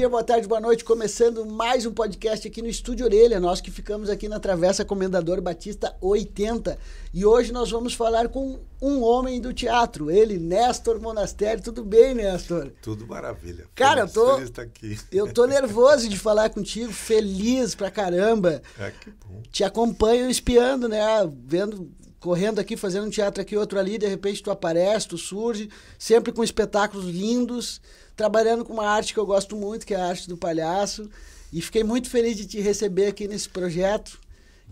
dia, boa tarde, boa noite. Começando mais um podcast aqui no Estúdio Orelha, nós que ficamos aqui na Travessa Comendador Batista 80. E hoje nós vamos falar com um homem do teatro, ele, Néstor Monastério. Tudo bem, Néstor? Tudo maravilha. Cara, feliz, eu tô. Feliz tá aqui. Eu tô nervoso de falar contigo, feliz pra caramba. É, que bom. Te acompanho espiando, né? Vendo correndo aqui, fazendo um teatro aqui, outro ali, de repente tu aparece, tu surge, sempre com espetáculos lindos, trabalhando com uma arte que eu gosto muito, que é a arte do palhaço. E fiquei muito feliz de te receber aqui nesse projeto.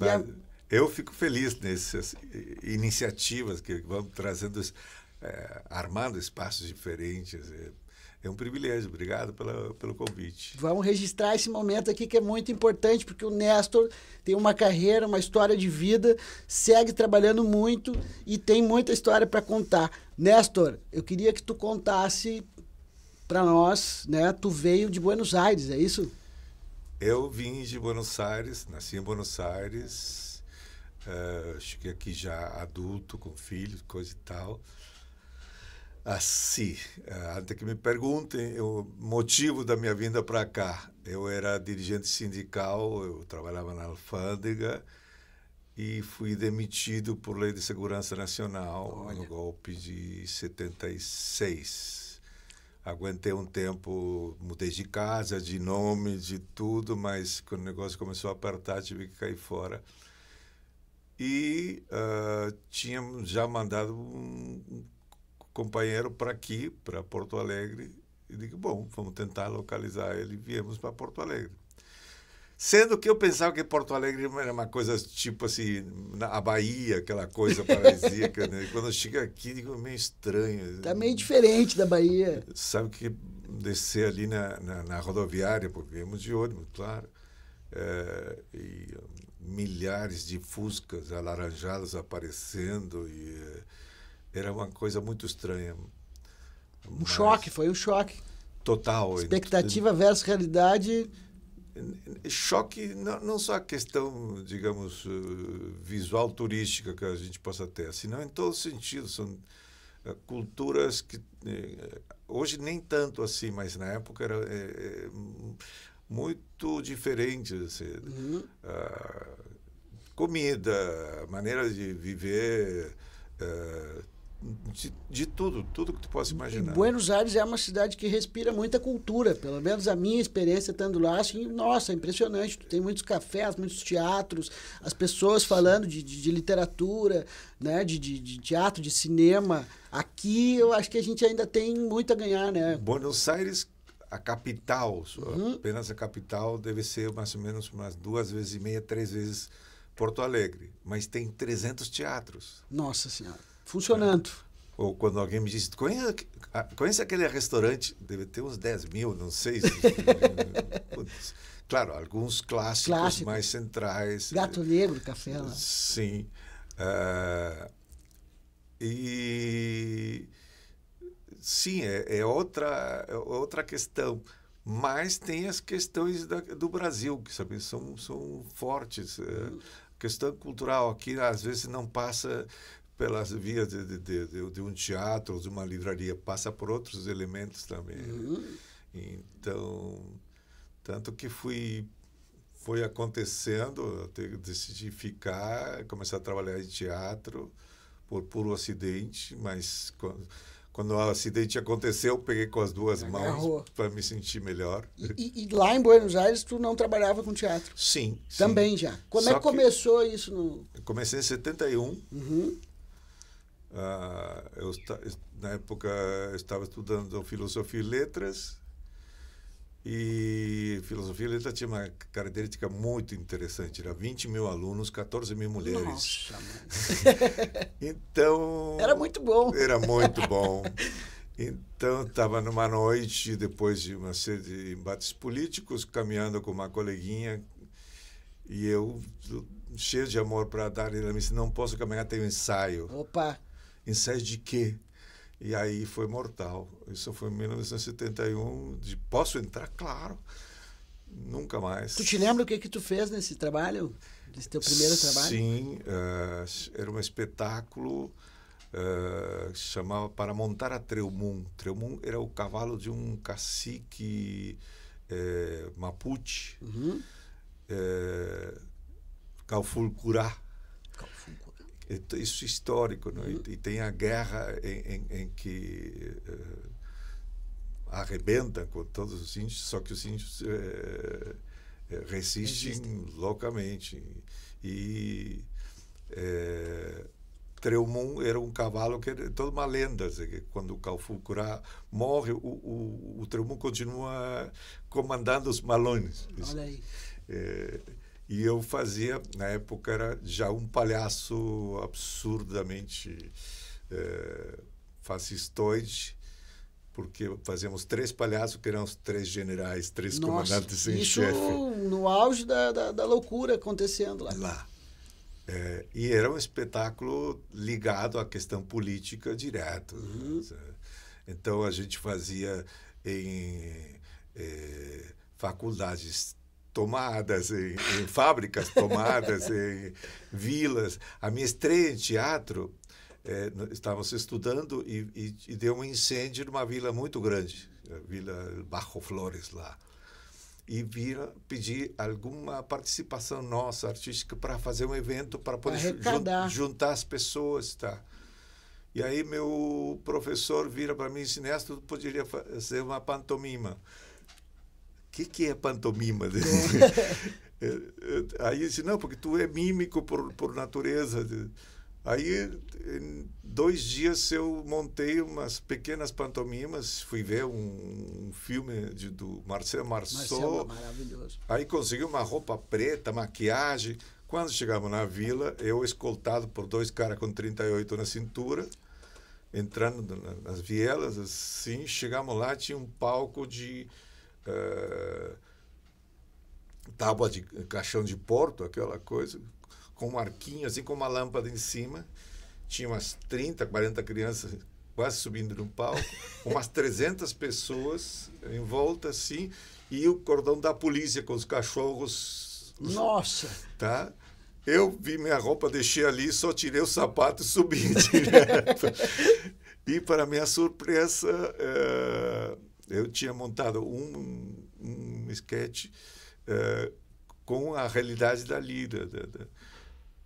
A... Eu fico feliz nessas iniciativas que vão trazendo, é, armando espaços diferentes. É, é, um privilégio. Obrigado pela, pelo convite. Vamos registrar esse momento aqui que é muito importante, porque o Néstor tem uma carreira, uma história de vida, segue trabalhando muito e tem muita história para contar. Néstor, eu queria que tu contasse para nós, né? Tu veio de Buenos Aires, é isso? Eu vim de Buenos Aires, nasci em Buenos Aires, uh, eh, cheguei aqui já adulto, com filhos, coisa e tal. Assim, ah, uh, eh, antes que me perguntem o motivo da minha vinda para cá, eu era dirigente sindical, eu trabalhava na alfândega e fui demitido por lei de segurança nacional Olha. no golpe de 76 aguentei um tempo, mudei de casa, de nome, de tudo, mas quando o negócio começou a apertar, tive que cair fora. E uh, tinha já mandado um companheiro para aqui, para Porto Alegre, e digo, bom, vamos tentar localizar ele, viemos para Porto Alegre. Sendo que eu pensava que Porto Alegre era uma coisa tipo assim, a Bahia, aquela coisa paradisíaca. né? Quando eu chego aqui, digo, meio estranho. Está meio diferente da Bahia. Sabe que descer ali na, na, na rodoviária, porque viemos de ônibus, claro. É, e milhares de fuscas alaranjadas aparecendo. E, é, era uma coisa muito estranha. Um Mas, choque, foi um choque. Total. Expectativa versus realidade choque não, não só a questão, digamos, eh, visual turística que a gente possa ter, senão assim, em os sentidos São eh, culturas que eh, hoje nem tanto assim, mas na época era é, muito diferente. Assim, uhum. Ah, comida, maneira de viver de, de, tudo, tudo que tu possa imaginar. E Buenos Aires é uma cidade que respira muita cultura, pelo menos a minha experiência estando lá, assim, nossa, é impressionante. Tu tem muitos cafés, muitos teatros, as pessoas falando de, de, de literatura, né, de, de, teatro, de cinema. Aqui eu acho que a gente ainda tem muito a ganhar, né? Buenos Aires, a capital, uhum. apenas a capital, deve ser mais ou menos umas duas vezes e meia, três vezes Porto Alegre, mas tem 300 teatros. Nossa Senhora funcionando. É. Ou quando alguém me disse, conhece, conhece aquele restaurante? Deve ter uns 10 mil, não sei. claro, alguns clássicos Clássico. mais centrais. Gato Negro, Café lá. Sim. Uh, e sim, é, é, outra, é outra questão. Mas tem as questões da, do Brasil, que sabe, são, são fortes. É, uhum. questão cultural aqui às vezes não passa pelas vias de, de, de, de, um teatro, de uma livraria, passa por outros elementos também. Né? Uhum. Então, tanto que fui foi acontecendo, até decidi ficar, começar a trabalhar em teatro por puro acidente, mas quando, quando o acidente aconteceu, eu peguei com as duas mãos para me sentir melhor. E, e, lá em Buenos Aires, tu não trabalhava com teatro? Sim. Também sim. já. Como Só é que começou que isso? No... comecei em 71. Uhum. Uh, eu, na época eu estava estudando filosofia e letras e filosofia e letras tinha uma característica muito interessante era 20 mil alunos 14 mil mulheres Nossa, então era muito bom era muito bom então estava numa noite depois de uma série de embates políticos caminhando com uma coleguinha e eu cheio de amor para dar ela me disse não posso caminhar tenho ensaio opa em sede de quê? E aí foi mortal. Isso foi em 1971. De, posso entrar? Claro. Nunca mais. Tu te lembra o que que tu fez nesse trabalho? Nesse teu primeiro trabalho? Sim. Uh, era um espetáculo uh, chamava Para Montar a Treumum. Treumum era o cavalo de um cacique uh, mapuche. Uhum. Uh, Calfulcurá é isso histórico não? E, é? uhum. e tem a guerra em, em, em que uh, arrebenta com todos os índios só que os índios uh, resistem Existem. loucamente e uh, era um cavalo que é toda uma lenda. Quando o Calfucurá morre, o, o, o continua comandando os malones Olha aí. E eu fazia, na época era já um palhaço absurdamente é, fascistoide, porque fazíamos três palhaços, que eram os três generais, três Nossa, comandantes em isso chefe. no auge da, da, da, loucura acontecendo lá. Lá. É, e era um espetáculo ligado à questão política direto. Uhum. Né? Então a gente fazia em eh, faculdades tomadas em, em fábricas, tomadas em vilas. A minha estreia em teatro, é, estávamos estudando e, e, e, deu um incêndio numa vila muito grande, a Vila Barro Flores lá. E vira pedir alguma participação nossa, artística, para fazer um evento, para poder jun, juntar as pessoas, tá? E aí meu professor vira para mim, cineasta, poderia fazer uma pantomima que, que é pantomima? É. Aí disse, não, porque tu é mímico por, por natureza. Aí, em dois dias, eu montei umas pequenas pantomimas. Fui ver um, um filme de, do Marcel Marceau. Marcelo, é maravilhoso. Aí consegui uma roupa preta, maquiagem. Quando chegamos na vila, eu escoltado por dois caras com 38 na cintura, entrando nas vielas, assim, chegamos lá, tinha um palco de é, tábua de caixão de porto, aquela coisa, com um arquinho, assim, com uma lâmpada em cima. Tinha umas 30, 40 crianças quase subindo num palco, umas 300 pessoas em volta, assim, e o cordão da polícia com os cachorros. Nossa! Tá? Eu vi minha roupa, deixei ali, só tirei o sapato e subi direto. e, para minha surpresa, é eu tinha montado um, um esquete eh, com a realidade Da, da, da,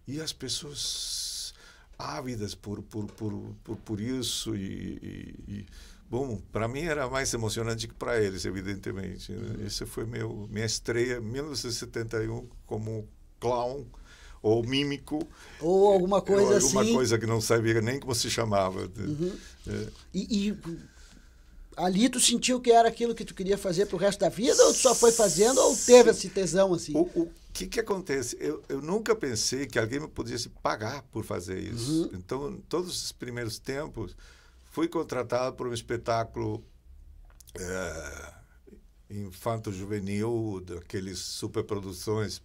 e as pessoas ávidas por, por, por, por, por isso e, e, e Bom, para mim era mais emocionante que para eles, evidentemente. Né? Uhum. Isso foi meu minha estreia em 1971 como clown ou mímico ou alguma coisa ou alguma assim. coisa que não sabia nem como se chamava. Né? Uhum. É. E, e ali tu sentiu que era aquilo que tu queria fazer pro resto da vida ou tu só foi fazendo ou teve esse tesão assim? O, o que que acontece? Eu, eu nunca pensei que alguém me pudesse pagar por fazer isso. Uhum. Então, todos os primeiros tempos, fui contratado por um espetáculo é, infanto-juvenil, daqueles superproduções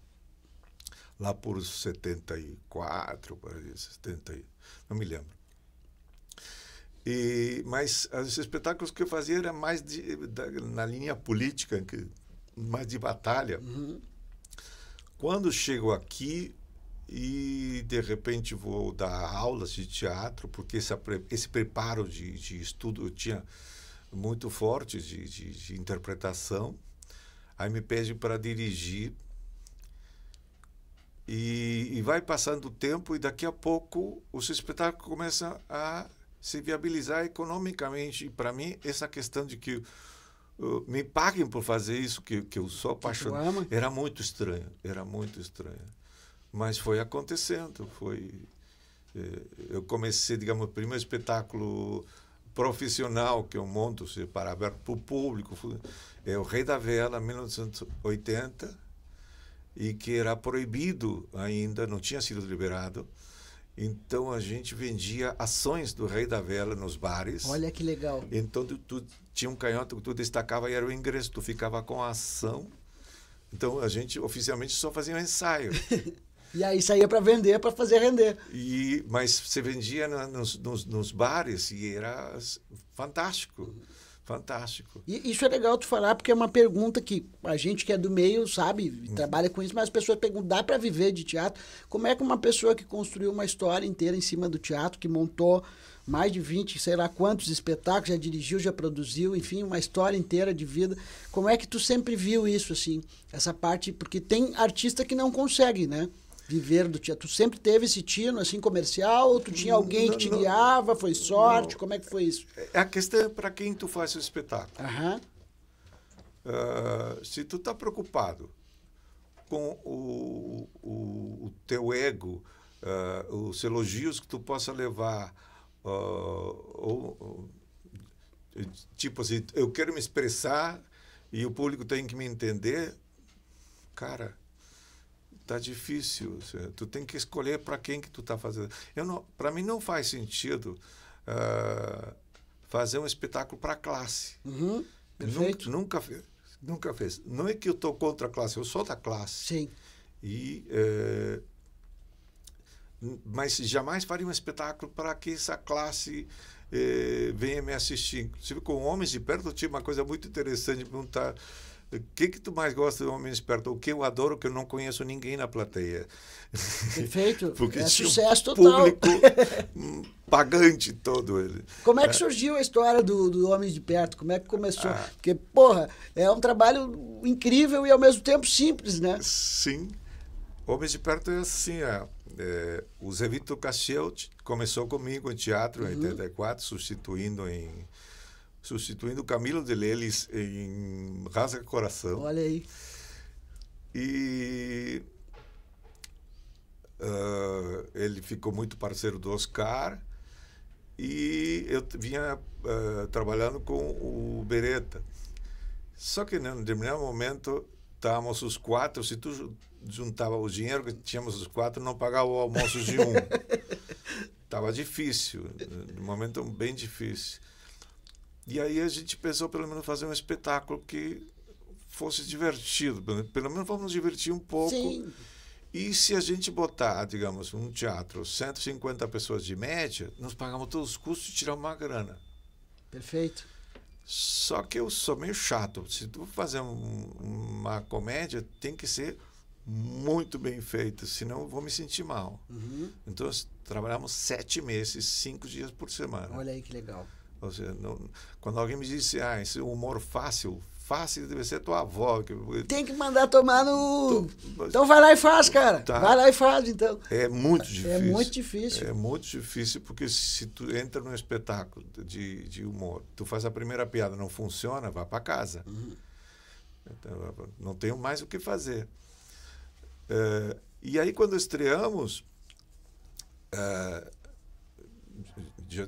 lá por 74, 70, não me lembro. E, mas os espetáculos que eu fazia era mais de, da, na linha política, que, mais de batalha. Uhum. Quando chego aqui e de repente vou dar aulas de teatro, porque esse, esse preparo de, de estudo eu tinha muito forte de, de, de interpretação, aí me pede para dirigir. E, e, vai passando o tempo e daqui a pouco os espetáculos começam a se viabilizar economicamente. para mim, essa questão de que uh, me paguem por fazer isso, que, que eu sou apaixonado, era muito estranho. Era muito estranho. Mas foi acontecendo. Foi, eh, eu comecei, digamos, o primeiro espetáculo profissional que eu monto se para aberto para o público é o Rei da Vela 1980 e que era proibido ainda não tinha sido liberado então a gente vendia ações do Rei da Vela nos bares. Olha que legal. Então tu, tu tinha um canhoto que tu destacava e era o ingresso, tu ficava com a ação. Então a gente oficialmente só fazia um ensaio. e aí saía para vender, para fazer render. E mas você vendia na, nos, nos, nos, bares e era fantástico. Uhum. Fantástico. E isso é legal tu falar, porque é uma pergunta que a gente que é do meio sabe, uhum. trabalha com isso, mas as pessoas perguntam: dá para viver de teatro? Como é que uma pessoa que construiu uma história inteira em cima do teatro, que montou mais de 20, sei lá quantos espetáculos, já dirigiu, já produziu, enfim, uma história inteira de vida, como é que tu sempre viu isso, assim, essa parte? Porque tem artista que não consegue, né? viver do teatro? Tu sempre teve esse tino assim comercial? Ou tu tinha alguém que te não, guiava? Foi sorte? Não. Como é que foi isso? é A questão é para quem tu faz o espetáculo. Uh, se tu está preocupado com o, o, o teu ego, uh, os elogios que tu possa levar, uh, ou, tipo assim, eu quero me expressar e o público tem que me entender, cara, tá difícil. Tu tem que escolher para quem que tu tá fazendo. Eu não, para mim não faz sentido uh, fazer um espetáculo para classe. Uhum, perfeito. Nunca, nunca fez, nunca fez. Não é que eu tô contra a classe, eu sou da classe. Sim. E eh, mas jamais faria um espetáculo para que essa classe eh, venha me assistir. Inclusive com homens de perto, eu tive uma coisa muito interessante de perguntar o que que tu mais gosta do Homem Esperto? O que eu adoro que eu não conheço ninguém na plateia. Perfeito. Porque é sucesso um público total. pagante todo ele. Como é que é. surgiu a história do, do Homem de Perto? Como é que começou? Ah. Porque, porra, é um trabalho incrível e ao mesmo tempo simples, né? Sim. Homens de Perto é assim, é, é, o Zevito Vitor Cassiel começou comigo em teatro uhum. em 84, substituindo em substituindo Camilo de Leles em Rasga Coração. Olha aí. E uh, ele ficou muito parceiro do Oscar. E eu vinha uh, trabalhando com o Beretta. Só que num né, determinado momento estávamos os quatro, se tu juntava o dinheiro que tínhamos os quatro, não pagava o almoço de um. Estava difícil, um momento bem difícil. E aí a gente pensou pelo menos fazer um espetáculo que fosse divertido, pelo menos vamos nos divertir um pouco. Sim. E se a gente botar, digamos, um teatro, 150 pessoas de média, nós pagamos todos os custos e tiramos uma grana. Perfeito. Só que eu sou meio chato. Se tu fazer um, uma comédia, tem que ser muito bem feita, senão eu vou me sentir mal. Uhum. Então, trabalhamos sete meses, cinco dias por semana. Olha aí que legal. Ou seja, não, quando alguém me disse, ah, esse é humor fácil, fácil deve ser tua avó. Que... Tem que mandar tomar no. Tô... Então vai lá e faz, cara. Tá. Vai lá e faz, então. É muito é difícil. É muito difícil. É muito difícil, porque se tu entra num espetáculo de, de humor, tu faz a primeira piada, não funciona, vai para casa. Uhum. Então, não tenho mais o que fazer. É, e aí, quando estreamos. É,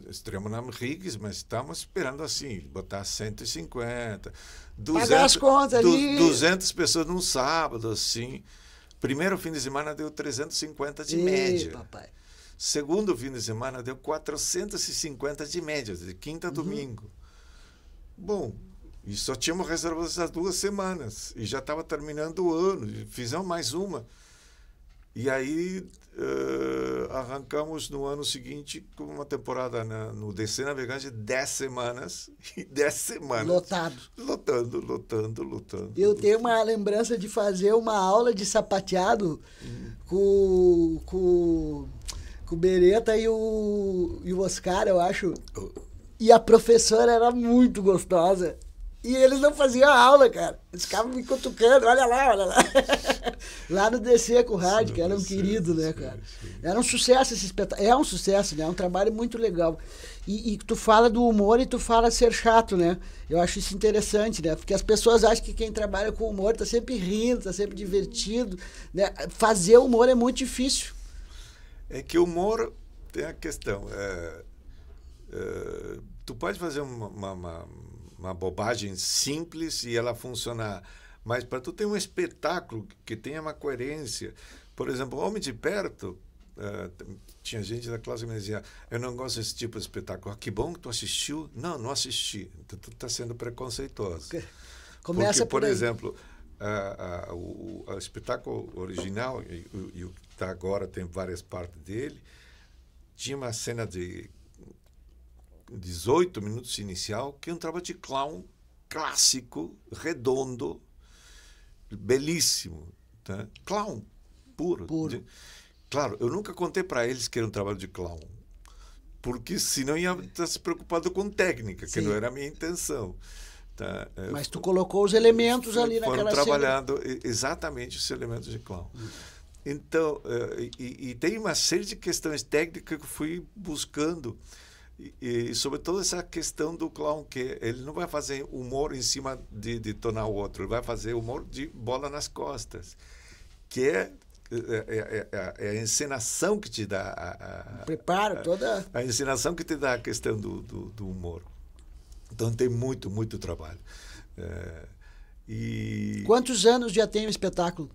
estreamos na Riggs, mas estamos esperando assim, botar 150, 200, Pagar as contas ali. 200 pessoas num sábado, assim. Primeiro fim de semana deu 350 de Ei, média. papai. Segundo fim de semana deu 450 de média, de quinta a uhum. domingo. Bom, e só tínhamos reservado essas duas semanas. E já estava terminando o ano. Fizemos mais uma. E aí Uh, arrancamos no ano seguinte com uma temporada na, no DC Navegante de 10 semanas e 10 semanas. Lotado. Lotando, lotando, lotando. Eu lotando. tenho uma lembrança de fazer uma aula de sapateado hum. com, com, com o Beretta e o, e o Oscar, eu acho. Oh. E a professora era muito gostosa. E eles não faziam a aula, cara. Eles ficavam me cutucando, olha lá, olha lá. lá no DC com o rádio, que era um querido, né, cara? Era um sucesso esse espetáculo. É um sucesso, né? É um trabalho muito legal. E, e, tu fala do humor e tu fala ser chato, né? Eu acho isso interessante, né? Porque as pessoas acham que quem trabalha com humor tá sempre rindo, tá sempre divertido. Né? Fazer humor é muito difícil. É que o humor tem a questão. É, é, tu pode fazer uma, uma, uma uma bobagem simples e ela funcionar. Mas para tu ter um espetáculo que tenha uma coerência. Por exemplo, Homem de Perto, uh, tinha gente da classe que me dizia: Eu não gosto desse tipo de espetáculo. Ah, que bom que tu assistiu. Não, não assisti. Então, tu está sendo preconceituoso. Começa Porque, por, por exemplo, uh, uh, o, o, espetáculo original, e, o que está agora, tem várias partes dele, tinha uma cena de 18 minutos inicial, que é um trabalho de clown clássico, redondo, belíssimo. Tá? Clown puro. puro. claro, eu nunca contei para eles que era um trabalho de clown, porque senão ia estar tá se preocupado com técnica, Sim. que não era a minha intenção. Tá? É, Mas tu colocou os elementos ali naquela trabalhando exatamente os elementos de clown. Então, eh, e, e, tem uma série de questões técnicas que eu fui buscando e, e, sobretudo essa questão do clown que ele não vai fazer humor em cima de, de tornar o outro ele vai fazer humor de bola nas costas que é, é, é, é a encenação que te dá a, a preparo toda a, a, encenação que te dá a questão do, do, do humor então tem muito muito trabalho e quantos anos já tem o espetáculo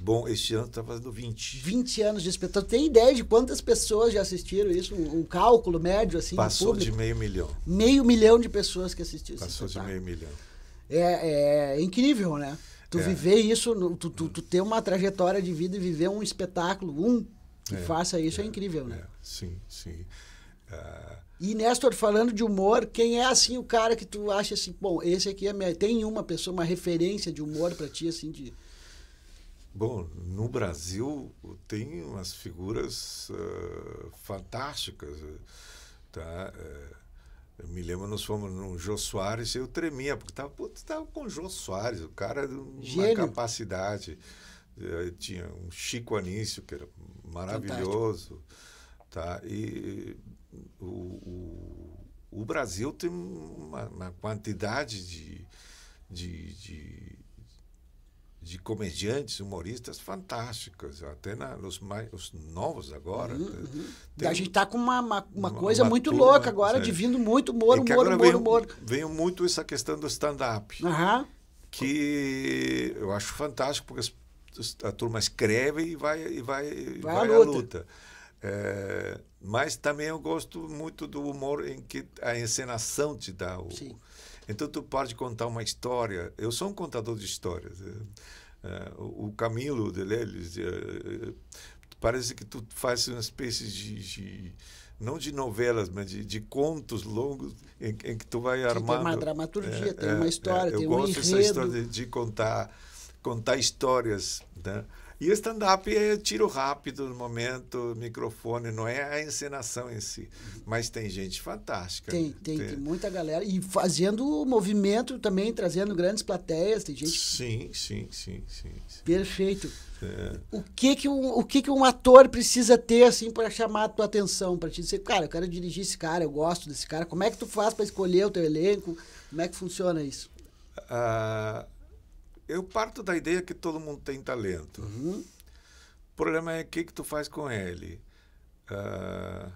Bom, este ano está fazendo 20. 20 anos de espetáculo. Tem ideia de quantas pessoas já assistiram isso? Um, cálculo médio, assim, Passou de meio milhão. Meio milhão de pessoas que assistiram Passou de meio milhão. É, é incrível, né? Tu é. viver isso, tu, tu, tu, ter uma trajetória de vida e viver um espetáculo, um, que é, faça isso, é, é incrível, né? É. Sim, sim. Uh... E Néstor, falando de humor, quem é assim o cara que tu acha assim, bom, esse aqui é minha... Tem uma pessoa, uma referência de humor para ti, assim, de Bom, no Brasil tem umas figuras uh, fantásticas, tá? Eh, eu me lembro, nós fomos no Jô Soares eu tremia, porque estava tava com o Jô Soares, o cara de uma Gênio. capacidade. Eh, tinha um Chico Anísio, que era maravilhoso. Fantástico. Tá? E o, o, o Brasil tem uma, uma quantidade de, de, de de comediantes, humoristas fantásticos, até na, os, mais, os novos agora. Uhum, né? uhum. a gente está com uma, uma, uma coisa uma muito turma, louca agora, é. divindo muito humor, é humor, humor, humor. Veio muito essa questão do stand-up, uhum. que eu acho fantástico, porque a turma escreve e vai, e vai, vai, vai à luta. luta. É, mas também eu gosto muito do humor em que a encenação te dá o... Sim. Então tu pode contar uma história. Eu sou um contador de histórias. Né? É, o Camilo Deleuze é, dizia, é, parece que tu faz uma espécie de, de não de novelas, mas de, de contos longos em, em, que tu vai armar. Tem uma dramaturgia, é, tem uma história, é, tem um enredo. Eu gosto dessa história de, de, contar, contar histórias, né? E o stand-up é tiro rápido no momento, microfone, não é a encenação em si. Mas tem gente fantástica. Tem, tem, tem, tem muita galera. E fazendo movimento também, trazendo grandes plateias, tem gente. Sim, sim, sim, sim. sim. Perfeito. É. O, que que um, o que que um ator precisa ter, assim, para chamar a tua atenção? Para te dizer, cara, eu quero dirigir esse cara, eu gosto desse cara. Como é que tu faz para escolher o teu elenco? Como é que funciona isso? Ah. Uh eu parto da ideia que todo mundo tem talento. Uhum. O problema é o que, que tu faz com ele. Uh,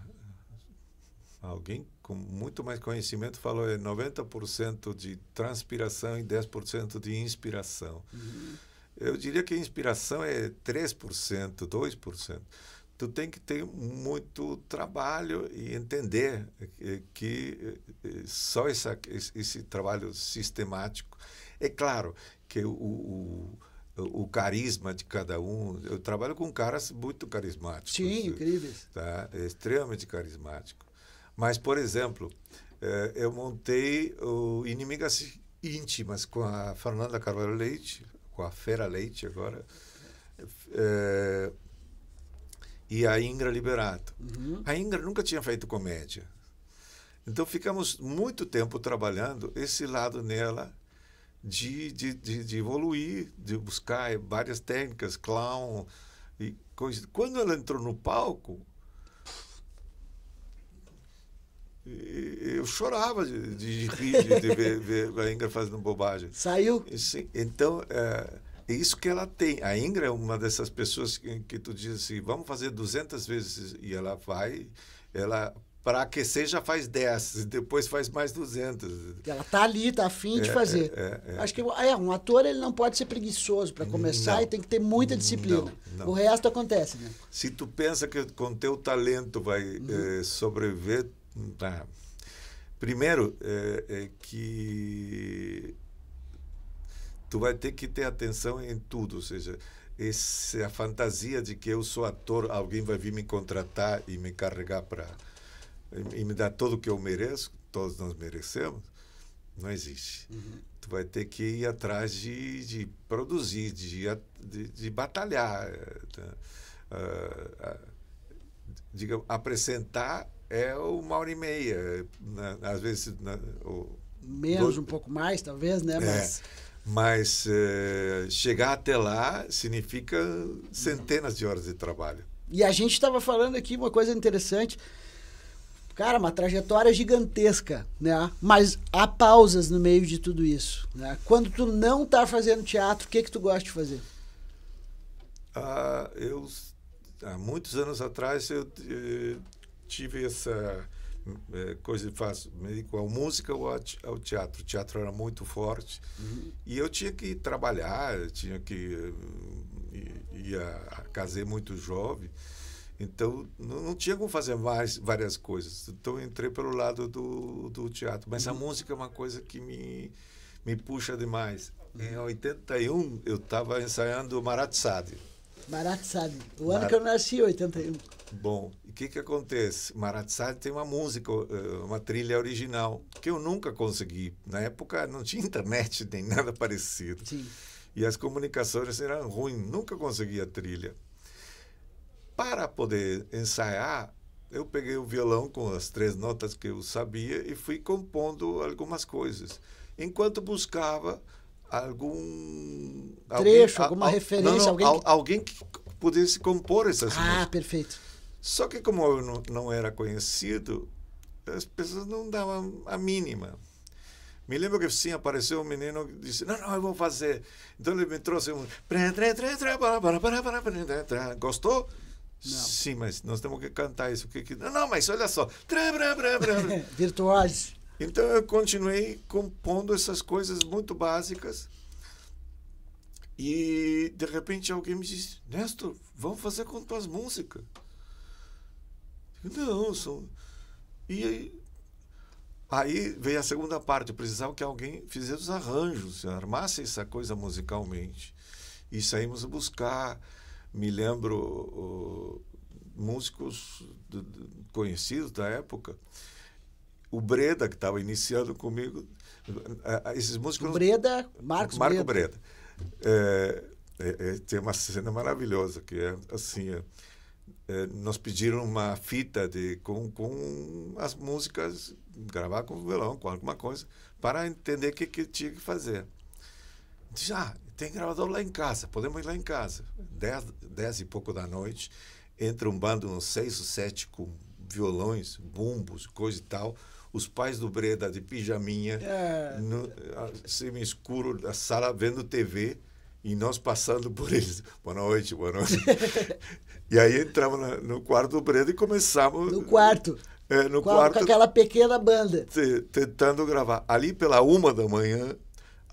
alguém com muito mais conhecimento falou é 90% de transpiração e 10% de inspiração. Uhum. Eu diria que a inspiração é 3%, 2%. Tu tem que ter muito trabalho e entender eh, eh, que eh, só essa, esse trabalho sistemático. É claro que o, o, o, carisma de cada um. Eu trabalho com caras muito carismáticos. Sim, incríveis. Tá? É extremamente carismático. Mas, por exemplo, eh, eu montei o Inimigas Íntimas com a Fernanda Carvalho Leite, com a Fera Leite agora. É, e a Ingra Liberato. Uhum. A Ingra nunca tinha feito comédia. Então ficamos muito tempo trabalhando esse lado nela de, de, de, de evoluir, de buscar várias técnicas, clown e coisas. Quando ela entrou no palco, eu chorava de, de, rir, de, de ver, ver, a Ingra fazendo bobagem. Saiu? Sim. Então, é, é, isso que ela tem. A Ingra é uma dessas pessoas que, que tu diz assim, vamos fazer 200 vezes. E ela vai, ela para aquecer já faz 10, depois faz mais 200. Ela tá ali, tá afim de é, fazer. É, é, é, Acho que é, um ator ele não pode ser preguiçoso para começar não, e tem que ter muita disciplina. Não, não. O resto acontece, né? Se tu pensa que com teu talento vai uhum. Eh, sobreviver, tá. primeiro é, é que tu vai ter que ter atenção em tudo, ou seja, esse, a fantasia de que eu sou ator, alguém vai vir me contratar e me carregar para e me dá tudo o que eu mereço, todos nós merecemos, não existe. Uhum. Tu vai ter que ir atrás de, de produzir, de, de, de batalhar. Eh, tá? Uh, ah, uh, ah, digamos, apresentar é uma hora e meia, né? às vezes. Na, né, Menos, um pouco mais, talvez, né? É, mas, mas eh, chegar até lá significa uhum. centenas de horas de trabalho. E a gente estava falando aqui uma coisa interessante cara, uma trajetória gigantesca, né? Mas há pausas no meio de tudo isso, né? Quando tu não tá fazendo teatro, o que que tu gosta de fazer? Ah, eu há muitos anos atrás eu, eu eh, tive essa eh, coisa de fazer, meio dedico a música ou ao teatro o teatro era muito forte uhum. e eu tinha que trabalhar eu tinha que eh, ia casei muito jovem então, não, não, tinha como fazer mais, várias coisas. Então, entrei pelo lado do, do teatro. Mas a uhum. música é uma coisa que me, me puxa demais. Uhum. Em 81, eu estava ensaiando Maratsadi. Maratsadi. O Mar... ano que eu nasci, 81. Bom, o que, que acontece? Maratsadi tem uma música, eh, uma trilha original, que eu nunca consegui. Na época, não tinha internet nem nada parecido. Sim. E as comunicações eram ruins, nunca conseguia trilha. Para poder ensaiar, eu peguei o violão com as três notas que eu sabia e fui compondo algumas coisas. Enquanto buscava algum trecho, alguém, alguma a, referência, não, não, alguém, que... alguém que pudesse compor essas ah, músicas. Ah, perfeito. Só que como eu não, não, era conhecido, as pessoas não davam a mínima. Me lembro que sim, apareceu um menino que disse: Não, não, eu vou fazer. Então ele me trouxe um. Gostou? Não. Sim, mas nós temos que cantar isso. Que, que... Não, mas olha só. Virtuais. Então eu continuei compondo essas coisas muito básicas. E de repente alguém me disse: Néstor, vamos fazer com tuas músicas. Não, são. E aí, aí veio a segunda parte. Eu precisava que alguém fizesse os arranjos, armasse essa coisa musicalmente. E saímos a buscar me lembro o, músicos conhecidos da época. O Breda, que estava iniciando comigo, esses músicos. O Breda, Marcos Marco Breda. Breda. É, é, é, tem uma cena maravilhosa que é assim: é, é, nós pediram uma fita de, com, com as músicas, gravar com o violão, com alguma coisa, para entender o que, que tinha que fazer. já ah, tem gravador lá em casa, podemos ir lá em casa. Dez, dez e pouco da noite, entra um bando, uns seis ou sete, com violões, bumbos, coisa e tal. Os pais do Breda de pijaminha, é. no, escuro, da sala, vendo TV e nós passando por eles. Boa noite, boa noite. e aí entramos no quarto do Breda e começamos. No quarto. É, no com, quarto. Com aquela pequena banda. Tentando gravar. Ali pela uma da manhã,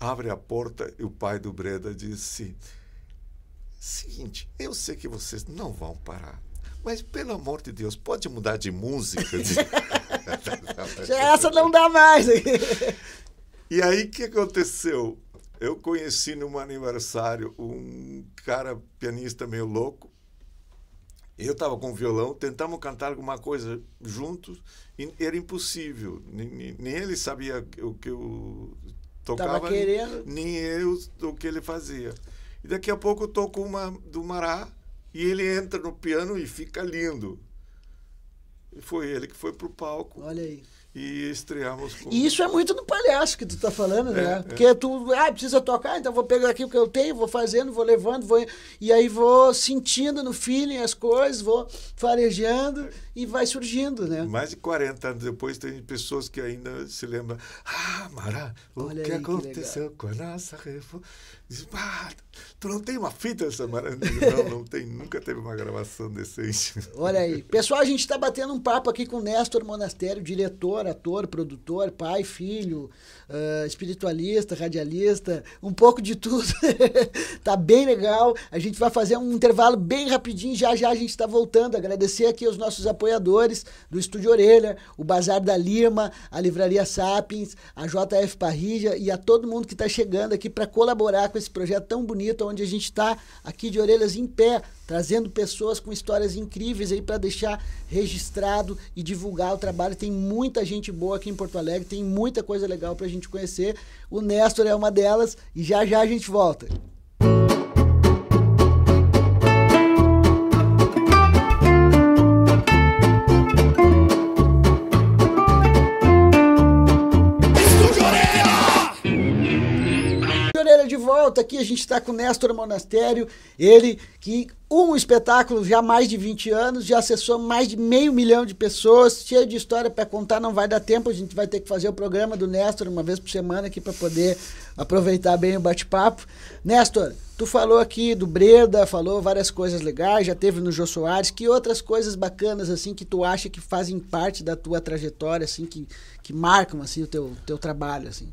abre a porta e o pai do Breda disse: Seguinte, eu sei que vocês não vão parar, mas pelo amor de Deus, pode mudar de música? Essa não dá mais. e aí o que aconteceu? Eu conheci num aniversário um cara pianista meio louco. Eu estava com violão, tentamos cantar alguma coisa juntos, e era impossível. Nem, nem ele sabia o que eu Tocava Tava querendo. nem eu o que ele fazia. E daqui a pouco eu toco uma do Mará e ele entra no piano e fica lindo. E foi ele que foi pro palco. Olha aí e estreamos com... E isso é muito do palhaço que tu tá falando, né? É, é, porque tu, ah, precisa tocar, então vou pegar aqui o que eu tenho, vou fazendo, vou levando, vou e aí vou sentindo no feeling as coisas, vou farejando é. e vai surgindo, né? Mais de 40 anos depois tem pessoas que ainda se lembram, ah, Mara, o Olha que aí, aconteceu que com a nossa revolução? Diz, ah, tu não tem uma fita, essa Não, não tem, nunca teve uma gravação decente. Olha aí. Pessoal, a gente está batendo um papo aqui com o Néstor Monastério, diretor, ator, produtor, pai, filho, uh, espiritualista, radialista, um pouco de tudo. tá bem legal. A gente vai fazer um intervalo bem rapidinho, já já a gente está voltando. Agradecer aqui aos nossos apoiadores do Estúdio Orelha, o Bazar da Lima, a Livraria Sapiens, a JF Parrilla e a todo mundo que está chegando aqui para colaborar com esse projeto tão bonito, onde a gente está aqui de orelhas em pé, trazendo pessoas com histórias incríveis aí para deixar registrado e divulgar o trabalho. Tem muita gente boa aqui em Porto Alegre, tem muita coisa legal para a gente conhecer. O Néstor é uma delas e já já a gente volta. volta aqui, a gente está com o Néstor Monastério, ele que um espetáculo já há mais de 20 anos, já acessou mais de meio milhão de pessoas, cheio de história para contar, não vai dar tempo, a gente vai ter que fazer o programa do Néstor uma vez por semana aqui para poder aproveitar bem o bate-papo. Néstor, tu falou aqui do Breda, falou várias coisas legais, já teve no Jô Soares, que outras coisas bacanas assim que tu acha que fazem parte da tua trajetória assim que, que marcam assim o teu teu trabalho assim?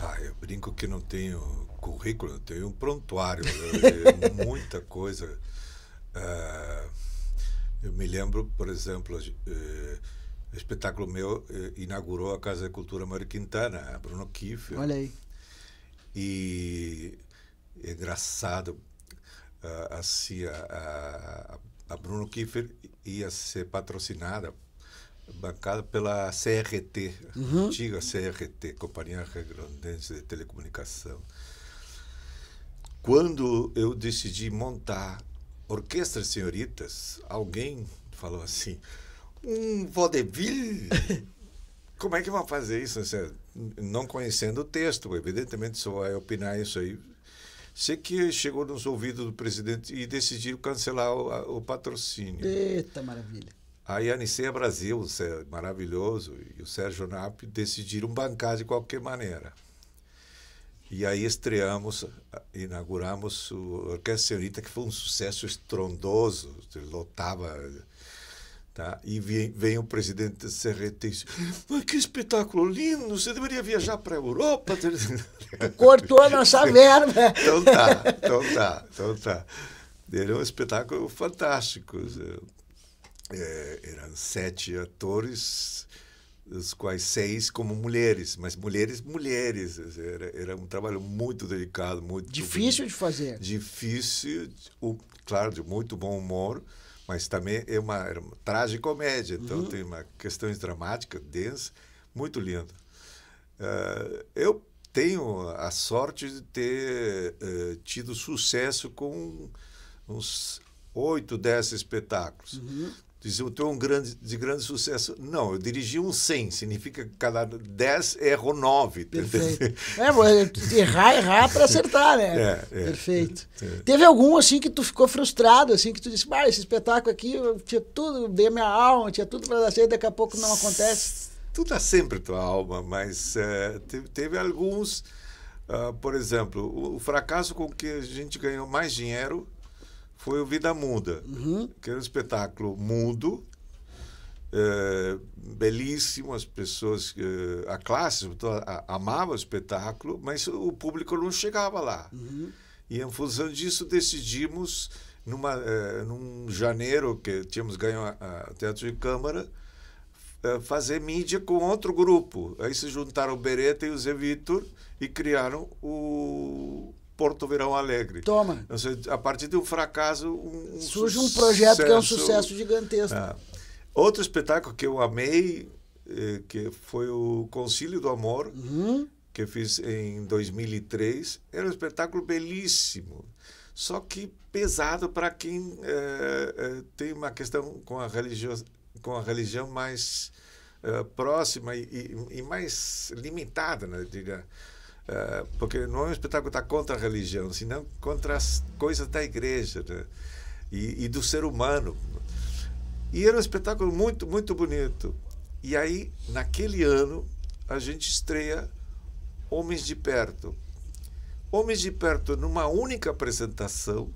Ah, eu brinco que não tenho currículo, eu tenho um prontuário, muita coisa. Eh, eu me lembro, por exemplo, uh, eh, o espetáculo meu eh, inaugurou a Casa de Cultura Mário Quintana, Bruno Kiefer. Olha aí. E é engraçado, assim, a, a, a Bruno Kiefer ia ser patrocinada bancada pela CRT, uhum. antiga CRT, Companhia Regrandense de Telecomunicação. Quando eu decidi montar Orquestra Senhoritas, alguém falou assim: um vaudeville? Como é que vão fazer isso? É, não conhecendo o texto, evidentemente só vai opinar isso aí. Sei que chegou nos ouvidos do presidente e decidiu cancelar o, o patrocínio. Eita maravilha! A Yanicea Brasil, maravilhoso, e o Sérgio Nap decidiram bancar de qualquer maneira. E aí estreamos, inauguramos o Orquestra Senhorita, que foi um sucesso estrondoso, lotava. Tá? E vem, vem o presidente da CRT e diz: Mas que espetáculo lindo! Você deveria viajar para a Europa. Cortou a nossa merda. então tá, então tá, então tá. Ele é um espetáculo fantástico. É, eram sete atores dos quais seis como mulheres, mas mulheres, mulheres. Era, era um trabalho muito delicado, muito difícil de fazer. Difícil, claro, de muito bom humor, mas também é uma, era uma tragicomédia, então uhum. tem uma questões dramáticas, densa muito lindo. Uh, ah, eu tenho a sorte de ter uh, tido sucesso com uns oito, dez espetáculos. Uhum. Diz, eu tenho um grande, de grande sucesso. Não, eu dirigi um 100, significa que cada 10 erro 9. Perfeito. é, é errar, errar para acertar, né? É, é, Perfeito. É. Teve algum, assim, que tu ficou frustrado, assim, que tu disse, mas esse espetáculo aqui, tinha tudo, dei minha alma, tinha tudo para dar certo, daqui a pouco não acontece? Tu dá é sempre tua alma, mas eh, teve, teve, alguns, uh, por exemplo, o, o fracasso com que a gente ganhou mais dinheiro foi o Vida Muda, uhum. que era um espetáculo mudo, é, belíssimo, as pessoas, é, a classe então, a, a, amava o espetáculo, mas o público não chegava lá. Uhum. E em função disso decidimos, numa, é, num janeiro que tínhamos ganho o Teatro de Câmara, fazer mídia com outro grupo. Aí se juntaram o Beretta e o Zé Vitor e criaram o Porto Verão Alegre. Toma. Seja, a partir de um fracasso, um, surge um projeto que é um sucesso gigantesco. É. Outro espetáculo que eu amei, eh, que foi o Concílio do Amor, uhum. que eu fiz em 2003, era um espetáculo belíssimo, só que pesado para quem eh, eh, tem uma questão com a religião, com a religião mais próxima e, e, e, mais limitada, né, é, porque não é um espetáculo que está contra a religião, senão contra as coisas da igreja né? e, e, do ser humano. E era um espetáculo muito, muito bonito. E aí, naquele ano, a gente estreia Homens de Perto. Homens de Perto, numa única apresentação,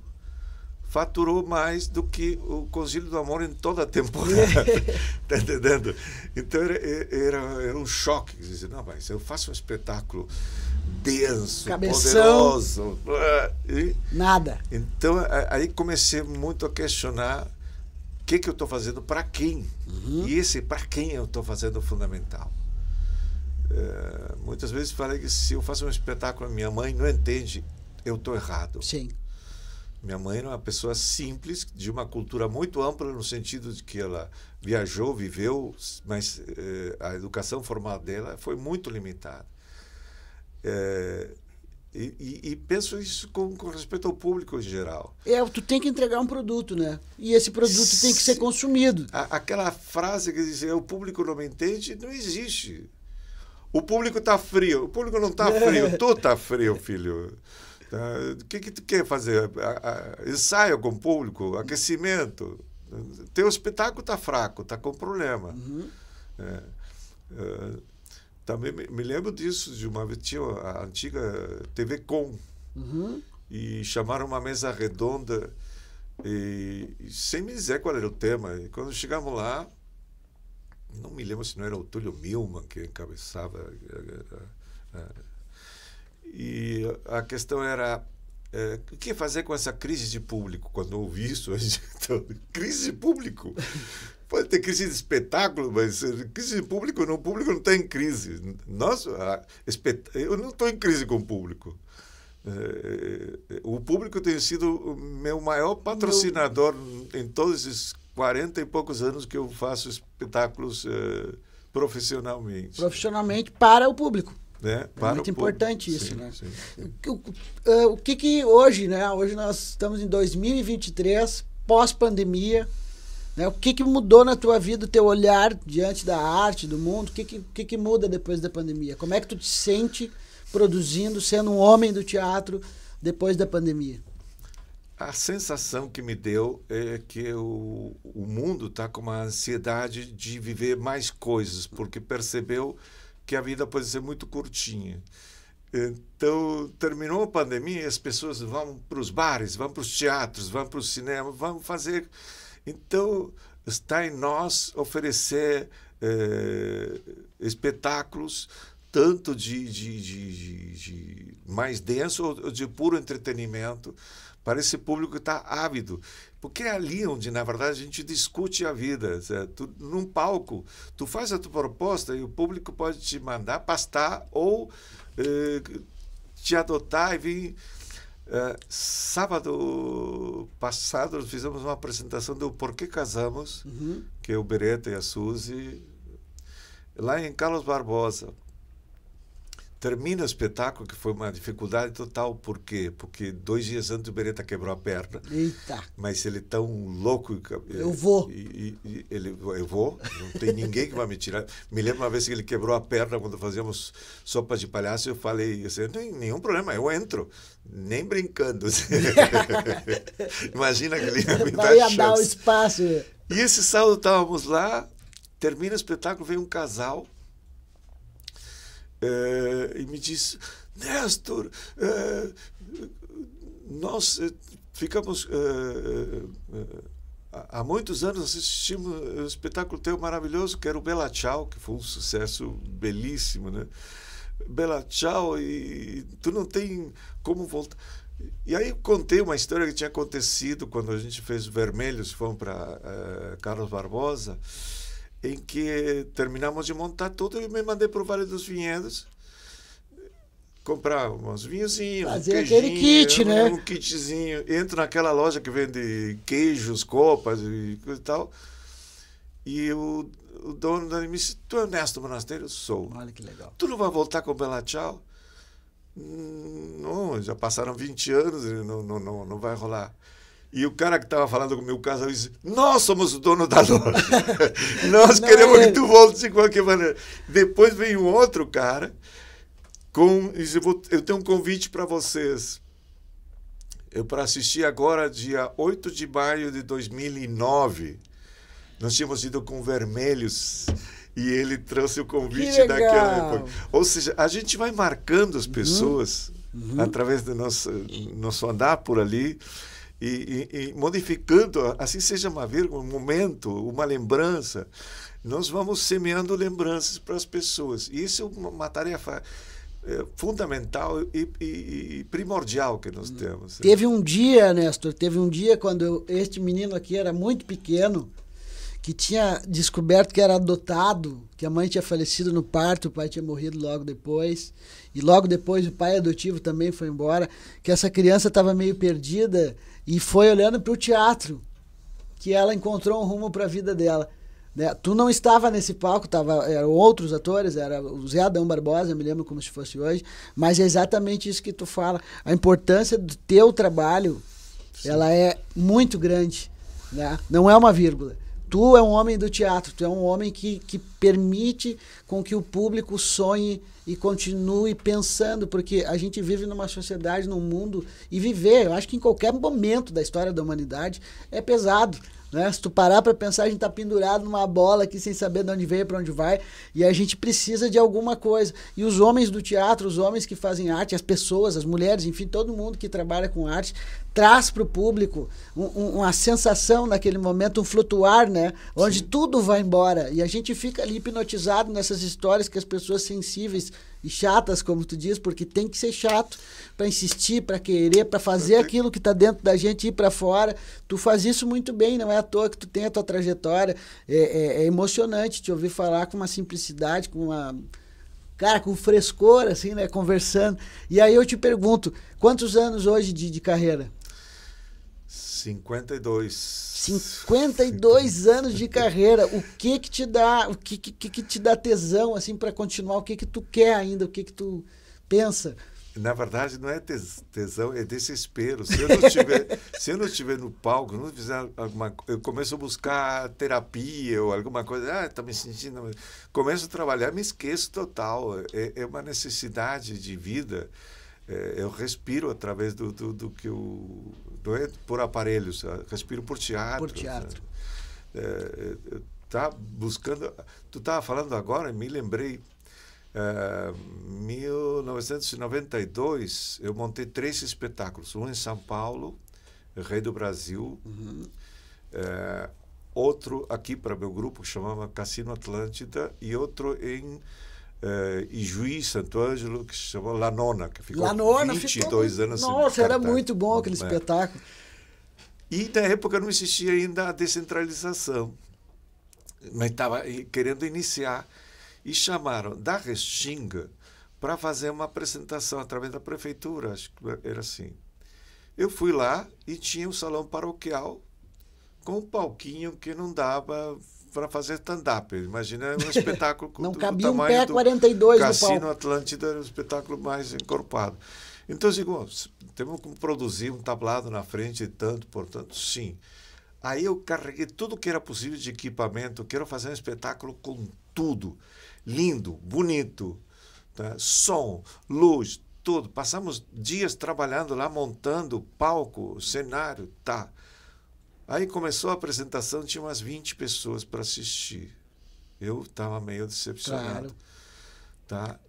faturou mais do que o Conselho do Amor em toda a temporada. Está entendendo? Então, era, era, era um choque. dizia não, mas eu faço um espetáculo denso, Cabeção, poderoso. É, e, nada. Então, aí comecei muito a questionar o que, que eu estou fazendo para quem. Uhum. E esse para quem eu estou fazendo é fundamental. É, muitas vezes falei que se eu faço um espetáculo, minha mãe não entende, eu estou errado. Sim. Minha mãe era uma pessoa simples, de uma cultura muito ampla, no sentido de que ela viajou, viveu, mas eh, a educação formal dela foi muito limitada. É, e, e, penso isso com, com, respeito ao público em geral. É, tu tem que entregar um produto, né? E esse produto Se, tem que ser consumido. A, aquela frase que diz, é, o público não me entende, não existe. O público está frio. O público não está frio. tu está frio, filho. Tá, o que, que tu quer fazer? ensaio com o público? Aquecimento? Teu espetáculo está fraco, está com problema. Uhum. É. Uh, também me, me lembro disso, de uma vez tinha a antiga TV Com. Uhum. E chamaram uma mesa redonda, e, e, sem me dizer qual era o tema. E quando chegamos lá, não me lembro se não era o Túlio Milman que encabeçava. Era, era, era, e a questão era é, o que fazer com essa crise de público? Quando ouvi isso, a gente, tá crise de público? Pode ter crise de espetáculo, mas eh, crise de público não. O público não está em crise. Nossa, espet... eu não estou em crise com o público. É, o público tem sido meu maior patrocinador meu... em todos esses 40 e poucos anos que eu faço espetáculos é, profissionalmente. Profissionalmente para o público. Né? É muito importante isso, sim, né? Sim. O, eh, o, que que hoje, né? Hoje nós estamos em 2023, pós-pandemia, né? O que que mudou na tua vida, o teu olhar diante da arte, do mundo? O que que, que que muda depois da pandemia? Como é que tu te sente produzindo, sendo um homem do teatro depois da pandemia? A sensação que me deu é que o, o mundo está com uma ansiedade de viver mais coisas, porque percebeu que a vida pode ser muito curtinha. Então, terminou a pandemia, as pessoas vão para os bares, vão para os teatros, vão para o cinema, vão fazer. Então, está em nós oferecer eh, espetáculos tanto de, de, de, de, mais denso ou de puro entretenimento para esse público que está ávido. Porque é ali onde, na verdade, a gente discute a vida. Certo? num palco, tu faz a tua proposta e o público pode te mandar pastar ou eh, te adotar e vir. Eh, sábado passado, nós fizemos uma apresentação do Porquê Casamos, uhum. que é o Beretta e a Suzy, lá em Carlos Barbosa. Termina o espetáculo, que foi uma dificuldade total. Por quê? Porque dois dias antes o Beretta quebrou a perna. Eita! Mas ele é tão louco. Eh, eu vou. E, e, ele, eu vou. Não tem ninguém que vai me tirar. Me lembro uma vez que ele quebrou a perna quando fazíamos sopa de palhaço. Eu falei, assim, não tem nenhum problema, eu entro. Nem brincando. Imagina que ele ia me vai dar o espaço. E esse sábado estávamos lá, termina o espetáculo, vem um casal eh, e me disse: Néstor, eh, nós eh, ficamos. Há muitos anos assistimos um espetáculo teu maravilhoso, que era o Bela Tchau, que foi um sucesso belíssimo, né? Bela Tchau, e tu não tem como voltar. E aí contei uma história que tinha acontecido quando a gente fez Vermelhos, fomos para uh, Carlos Barbosa em que terminamos de montar tudo e me mandei para o Vale dos Vinhedos comprar uns vinhozinhos, Fazer um queijinho, aquele kit, um, né? Um kitzinho. Entro naquela loja que vende queijos, copas e coisa e tal. E o, o dono da me disse, tu é honesto monasteiro? sou. Olha que legal. Tu não vai voltar com o Bela Tchau? Hum, não, já passaram 20 anos, não, não, não, não vai rolar. E o cara que estava falando comigo, o casal, disse: Nós somos o dono da loja. Nós Não queremos é. que tu volte de qualquer maneira. Depois veio um outro cara com. Disse, eu, eu tenho um convite para vocês. Eu para assistir agora, dia 8 de maio de 2009. Nós tínhamos ido com vermelhos e ele trouxe o convite daquela época. Ou seja, a gente vai marcando as uhum. pessoas uhum. Uhum. através do nosso, nosso andar por ali e, e, e modificando, assim seja uma vírgula, um momento, uma lembrança, nós vamos semeando lembranças para as pessoas. E isso é uma, tarefa é, fundamental e, e, e, primordial que nós hum. temos. Teve um dia, Néstor, teve um dia quando eu, este menino aqui era muito pequeno, que tinha descoberto que era adotado, que a mãe tinha falecido no parto, o pai tinha morrido logo depois, e logo depois o pai adotivo também foi embora, que essa criança estava meio perdida e foi olhando para o teatro que ela encontrou um rumo para a vida dela. Né? Tu não estava nesse palco, tava, eram outros atores, era o Zé Adão Barbosa, eu me lembro como se fosse hoje, mas é exatamente isso que tu fala. A importância do teu trabalho, Sim. ela é muito grande. Né? Não é uma vírgula. Tu é um homem do teatro, tu é um homem que, que permite com que o público sonhe e continue pensando, porque a gente vive numa sociedade, num mundo, e viver, eu acho que em qualquer momento da história da humanidade é pesado. Né? Se tu parar para pensar, a gente tá pendurado numa bola aqui sem saber de onde veio, para onde vai, e a gente precisa de alguma coisa. E os homens do teatro, os homens que fazem arte, as pessoas, as mulheres, enfim, todo mundo que trabalha com arte traz para o público um, uma sensação naquele momento, um flutuar, né? Onde Sim. tudo vai embora. E a gente fica ali hipnotizado nessas histórias que as pessoas sensíveis e chatas, como tu diz, porque tem que ser chato para insistir, para querer, para fazer Perfeito. aquilo que está dentro da gente ir para fora. Tu faz isso muito bem, não é à toa que tu tem a tua trajetória. É, é, é emocionante te ouvir falar com uma simplicidade, com uma cara, com frescor, assim, né? Conversando. E aí eu te pergunto, quantos anos hoje de, de carreira? 52. 52 anos de carreira. O que que te dá, o que que, que te dá tesão assim para continuar? O que que tu quer ainda? O que que tu pensa? Na verdade, não é tesão, é desespero. Se eu não estiver, se eu não estiver no palco, não fizer alguma, eu começo a buscar terapia ou alguma coisa. Ah, tá me sentindo. Começo a trabalhar, me esqueço total. É, é uma necessidade de vida é, eu respiro através do, do, do, que eu. Não é por aparelhos, ah, respiro por teatro. Por teatro. Né? É, eu é, é, tá buscando. Tu estava falando agora, me lembrei. Uh, é, 1992 eu montei três espetáculos um em São Paulo Rei do Brasil uhum. outro aqui para meu grupo que chamava Cassino Atlântida e outro em Uh, e Juiz Santo Ângelo, que se chamou La Nona, que ficou La Nona 22 ficou... anos Nossa, era muito bom aquele é. espetáculo. E na época não existia ainda a descentralização, mas estava querendo iniciar. E chamaram da Restinga para fazer uma apresentação através da prefeitura, acho que era assim. Eu fui lá e tinha um salão paroquial com um palquinho que não dava para fazer stand-up. Imagina um espetáculo com Não do, cabia do tamanho um pé do 42 Cassino palco. Atlântida era um espetáculo mais encorpado. Então, eu digo, temos como produzir um tablado na frente e tanto, portanto, sim. Aí eu carreguei tudo que era possível de equipamento, quero fazer um espetáculo com tudo. Lindo, bonito, tá? som, luz, tudo. Passamos dias trabalhando lá, montando palco, cenário, tá. Aí começou a apresentação, tinha umas 20 pessoas para assistir. Eu estava meio decepcionado. Claro. Tá?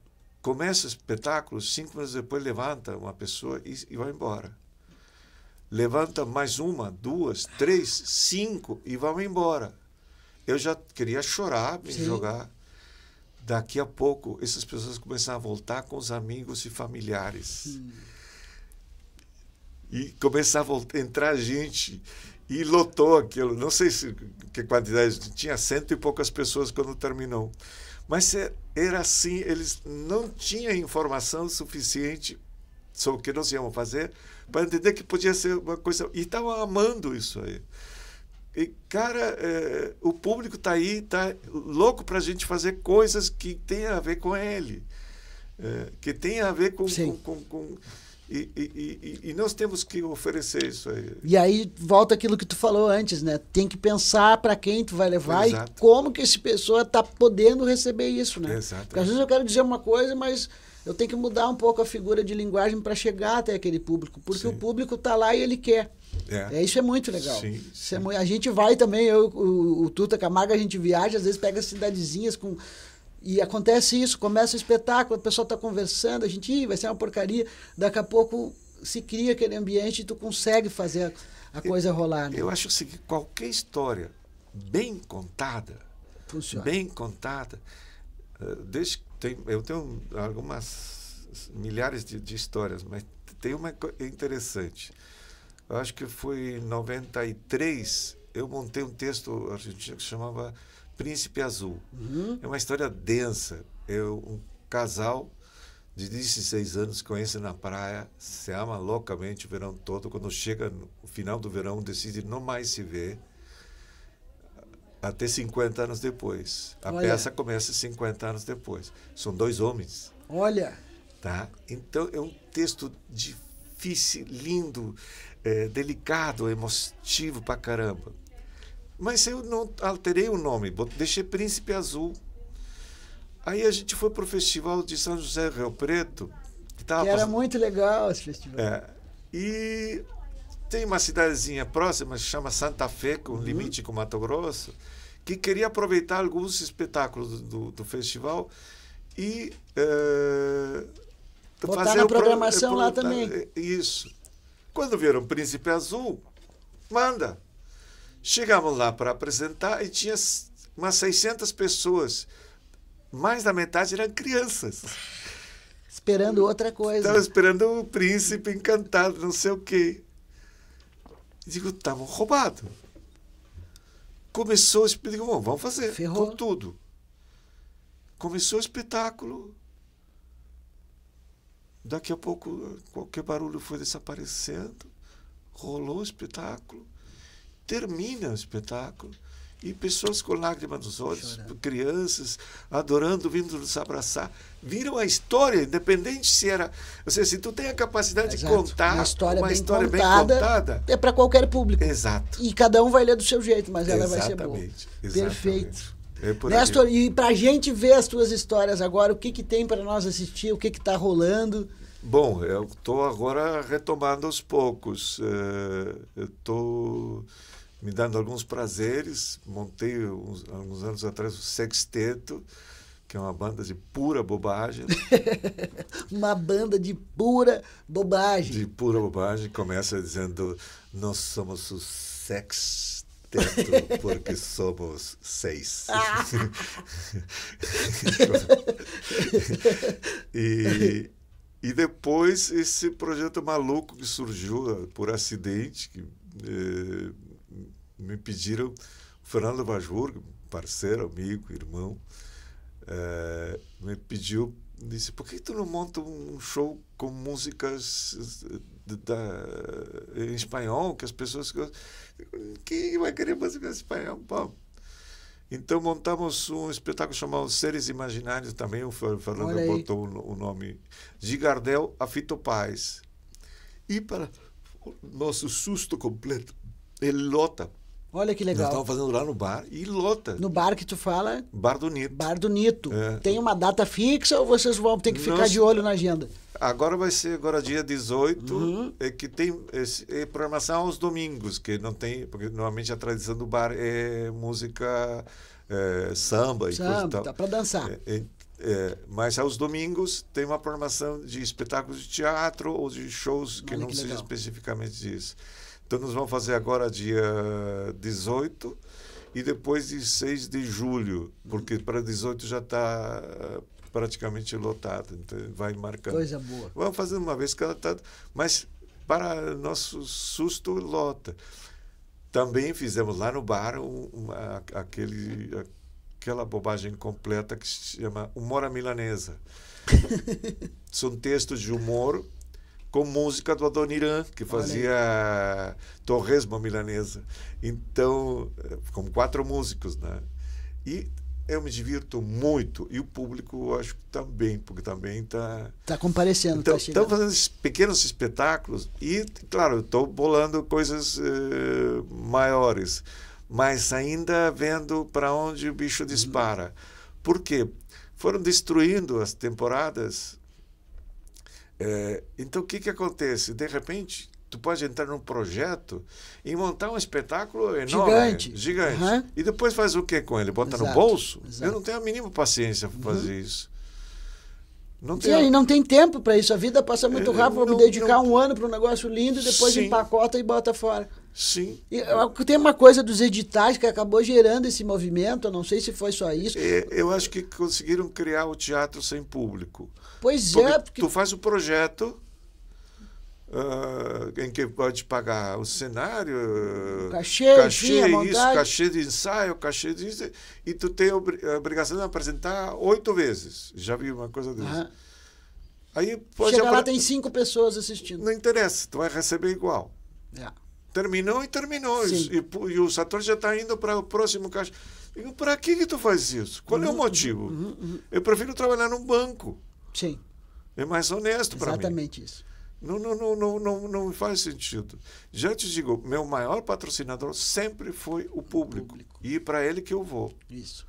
Começa o espetáculo, cinco minutos depois levanta uma pessoa e, e vai embora. Levanta mais uma, duas, três, cinco e vão embora. Eu já queria chorar, me Sim. jogar. Daqui a pouco, essas pessoas começaram a voltar com os amigos e familiares. E começar a entrar gente e lotou aquilo. Não sei se que quantidade, tinha cento e poucas pessoas quando terminou. Mas é, era assim, eles não tinham informação suficiente sobre o que nós íamos fazer para entender que podia ser uma coisa. E estavam amando isso aí. E, cara, é, o público está aí, está louco para a gente fazer coisas que tem a ver com ele, é, que tem a ver com, com, com, com e, e, e, nós temos que oferecer isso aí. E aí volta aquilo que tu falou antes, né? Tem que pensar para quem tu vai levar Exato. e como que essa pessoa está podendo receber isso, né? Exato. Porque às vezes eu quero dizer uma coisa, mas eu tenho que mudar um pouco a figura de linguagem para chegar até aquele público, porque sim. o público está lá e ele quer. É. é. isso é muito legal. Sim, é sim. É a gente vai também, eu, o, o Tuta Camargo, a gente viaja, às vezes pega cidadezinhas com e acontece isso, começa o espetáculo, o pessoal está conversando, a gente vai ser uma porcaria, daqui a pouco se cria aquele ambiente e tu consegue fazer a, a coisa eu, rolar. Né? Eu acho assim, que qualquer história bem contada, Funciona. bem contada, eh, desde tem, eu tenho algumas milhares de, de histórias, mas tem uma é interessante. Eu acho que foi em 93, eu montei um texto argentino que chamava Príncipe Azul. Uhum. É uma história densa. Eu, um casal de 16 anos conhece na praia, se ama loucamente o verão todo. Quando chega no final do verão, decide não mais se ver até 50 anos depois. A Olha. peça começa 50 anos depois. São dois homens. Olha! Tá? Então é um texto difícil, lindo, é, delicado, emotivo pra caramba. Mas eu não alterei o nome, deixei Príncipe Azul. Aí a gente foi para o festival de São José Rio Preto. Que, que era muito legal esse festival. É. E tem uma cidadezinha próxima, que chama Santa Fé, com uhum. limite com Mato Grosso, que queria aproveitar alguns espetáculos do, do, festival e. Eh, é, fazer a programação pro, lá também. É, isso. Quando vieram Príncipe Azul, manda. Chegamos lá para apresentar e tinha umas 600 pessoas. Mais da metade eram crianças. Esperando outra coisa. Estavam esperando o príncipe encantado, não sei o quê. Digo, estavam roubados. Começou o espetáculo. Digo, vamos fazer. Ferrou. Com tudo. Começou o espetáculo. Daqui a pouco, qualquer barulho foi desaparecendo. Rolou o espetáculo termina o espetáculo e pessoas com lágrimas nos olhos, Chorando. crianças adorando, vindo nos abraçar. Viram a história, independente se era. Ou seja, se tu tem a capacidade Exato. de contar uma história, uma bem, história contada, bem, contada, É para qualquer público. Exato. E cada um vai ler do seu jeito, mas ela exatamente, vai ser boa. Exatamente. Perfeito. É Néstor, e para a gente ver as tuas histórias agora, o que, que tem para nós assistir, o que está rolando? Bom, eu estou agora retomando aos poucos. Uh, eu estou. Tô me dando alguns prazeres. Montei uns, alguns anos atrás o Sexteto, que é uma banda de pura bobagem. uma banda de pura bobagem. De pura bobagem. Começa dizendo: Nós somos o sexteto. Porque somos seis. Ah! e, e depois esse projeto maluco que surgiu eh, por acidente, que eh, me pediram, Fernando Bajur, parceiro, amigo, irmão, é, me pediu, disse, por que tu não monta um show com músicas eh, da, em espanhol, que as pessoas gostam? Quem vai querer música em espanhol? Bom, então montamos um espetáculo chamado Seres Imaginários, também o Fernando botou o nome, de Gardel a Fito Paz. E para nosso susto completo, ele lota Olha que legal. Nós estávamos fazendo lá no bar e lota. No bar que tu fala? Bar do Nito. Bar do Nito. É. Tem uma data fixa ou vocês vão ter que ficar de olho na agenda? Agora vai ser agora dia 18, uhum. é que tem esse, é, programação aos domingos, que não tem, porque normalmente a tradição do bar é música é, samba e samba, coisa e tal. Tá para dançar. É, é, é, mas aos domingos tem uma programação de espetáculos de teatro ou de shows que Olha não que seja especificamente disso. Então, nós vamos fazer agora dia 18 e depois de 6 de julho, porque para 18 já está eh, praticamente lotado. Então, vai marcando. Coisa boa. Vamos fazer uma vez cada tanto, mas para nosso susto, lota. Também fizemos lá no bar uma, aquele, aquela bobagem completa que se chama Humora Milanesa. São textos de humor com música do Adoniran, que fazia torresmo milanesa. Então, eh, como quatro músicos, né? E eu me divirto muito e o público acho que também porque também está está comparecendo então, tá estão fazendo esses pequenos espetáculos e claro estou bolando coisas uh, maiores mas ainda vendo para onde o bicho dispara uhum. porque foram destruindo as temporadas é, então, o que, que acontece? De repente, tu pode entrar num projeto e montar um espetáculo enorme. Gigante. Gigante. Uhum. E depois faz o que com ele? Bota exato, no bolso? Exato. Eu não tenho a mínima paciência para fazer uhum. isso. Não tem... Sim, a... não tem tempo para isso. A vida passa muito é, rápido. Vou me dedicar não... um ano para um negócio lindo e depois Sim. empacota e bota fora. Sim. E, é, tem uma coisa dos editais que acabou gerando esse movimento, eu não sei se foi só isso. É, eu acho que conseguiram criar o teatro sem público. Pois é, porque é. Porque... Tu faz o um projeto uh, em que pode pagar o cenário, o ah, cachê, cachê enfim, isso, cachê de ensaio, cachê de e tu tem a obrigação de apresentar oito vezes. Já vi uma coisa dessa. Uhum. Aí pode Chega apare... lá, tem cinco pessoas assistindo. Não interessa, tu vai receber igual. É. Terminou e terminou. Sim. E, e o Saturno já está indo para o próximo caixa. Digo, para que, que tu faz isso? Qual uhum, é o uhum, motivo? Uhum, uhum, uhum. Eu prefiro trabalhar num banco. Sim. É mais honesto para mim. Exatamente isso. Não, não, não, não, não, não faz sentido. Já te digo, meu maior patrocinador sempre foi o público. O público. E para ele que eu vou. Isso.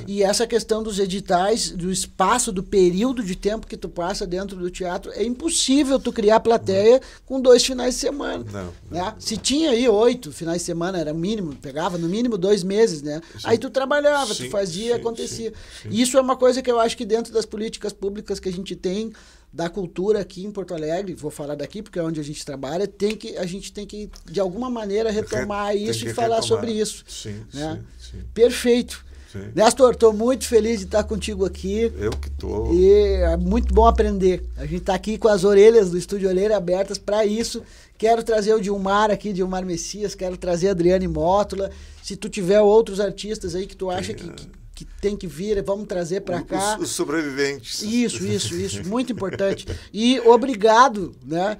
É. E essa questão dos editais, do espaço, do período de tempo que tu passa dentro do teatro, é impossível tu criar plateia com dois finais de semana. Não, né? Não. Se tinha aí oito finais de semana, era mínimo, pegava no mínimo dois meses, né? Sim. Aí tu trabalhava, sim, tu fazia, sim, acontecia. Isso é uma coisa que eu acho que dentro das políticas públicas que a gente tem, da cultura aqui em Porto Alegre, vou falar daqui porque é onde a gente trabalha, tem que a gente tem que de alguma maneira retomar Re, isso e falar retomar. sobre isso. Sim, né? sim, sim. Perfeito. Sim. Nestor, estou muito feliz de estar contigo aqui. Eu que estou. E é muito bom aprender. A gente está aqui com as orelhas do Estúdio Olheira abertas para isso. Quero trazer o Dilmar aqui, Dilmar Messias, quero trazer a Adriane Mótula. Se tu tiver outros artistas aí que tu acha que, que né? que tem que vir, vamos trazer para cá. Os, os, sobreviventes. Isso, isso, isso, muito importante. E obrigado, né?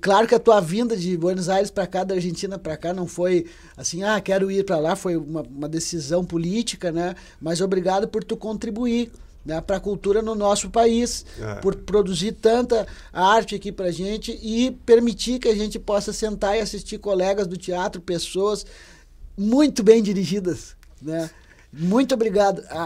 Claro que a tua vinda de Buenos Aires para cá, da Argentina para cá, não foi assim, ah, quero ir para lá, foi uma, uma decisão política, né? Mas obrigado por tu contribuir. Né, para a cultura no nosso país, é. por produzir tanta arte aqui para gente e permitir que a gente possa sentar e assistir colegas do teatro, pessoas muito bem dirigidas, né? Muito obrigado. A,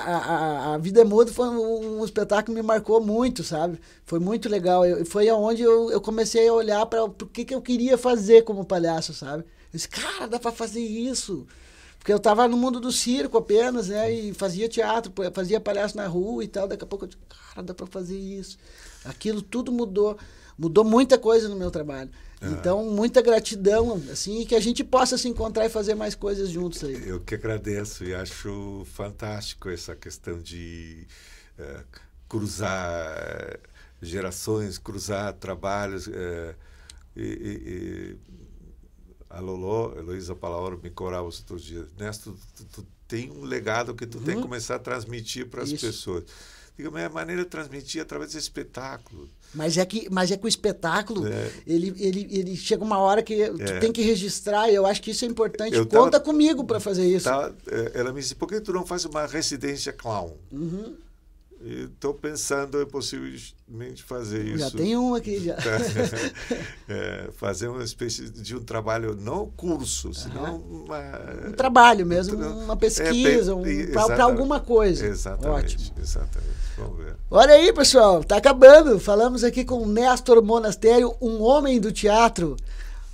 a, a Vida é Muda foi um, espetáculo que me marcou muito, sabe? Foi muito legal. Eu, foi aonde eu, eu comecei a olhar para o que, que eu queria fazer como palhaço, sabe? Eu disse, cara, dá para fazer isso. Porque eu estava no mundo do circo apenas, né? E fazia teatro, fazia palhaço na rua e tal. Daqui a pouco eu disse, cara, dá para fazer isso. Aquilo tudo mudou. Mudou muita coisa no meu trabalho. É. Então, muita gratidão, assim, e que a gente possa se encontrar e fazer mais coisas juntos aí. Eu que agradeço e acho fantástico essa questão de eh, cruzar eh, gerações, cruzar trabalhos. Uh, e, e, e, a Lolo Heloísa Palauro me corava os dia, Ernesto, tu, tu, tu, tem um legado que tu uhum. tem que uhum. começar a transmitir para as pessoas. Digo, minha maneira de transmitir é através do espetáculo. Mas é que, mas é que o espetáculo, é. ele, ele, ele chega uma hora que é. tem que registrar, e eu acho que isso é importante. Eu Conta tava, comigo para fazer isso. Tava, tá, é, ela me disse, por que tu não faz uma residência clown? Uhum. Estou pensando, é possivelmente fazer já isso. Já tem um aqui, já. é, fazer uma espécie de um trabalho, não curso, senão uma, um trabalho mesmo, uma é, pesquisa, é, para alguma coisa. Exatamente, Ótimo. exatamente. Vamos ver. Olha aí, pessoal, está acabando. Falamos aqui com Néstor Monastério, um homem do teatro.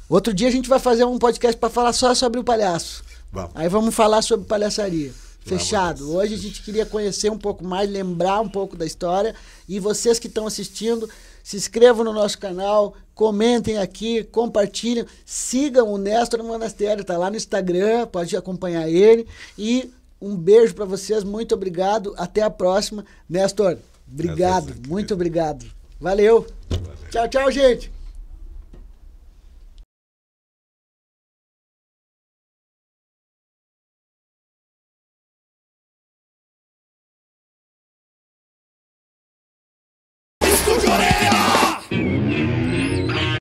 Outro dia a gente vai fazer um podcast para falar só sobre o palhaço. Vamos. Aí vamos falar sobre palhaçaria fechado. Hoje a gente queria conhecer um pouco mais, lembrar um pouco da história. E vocês que estão assistindo, se inscrevam no nosso canal, comentem aqui, compartilhem, sigam o Néstor Monastério, está lá no Instagram, pode acompanhar ele. E um beijo para vocês, muito obrigado, até a próxima. Néstor, obrigado, muito obrigado. Valeu. Tchau, tchau, gente.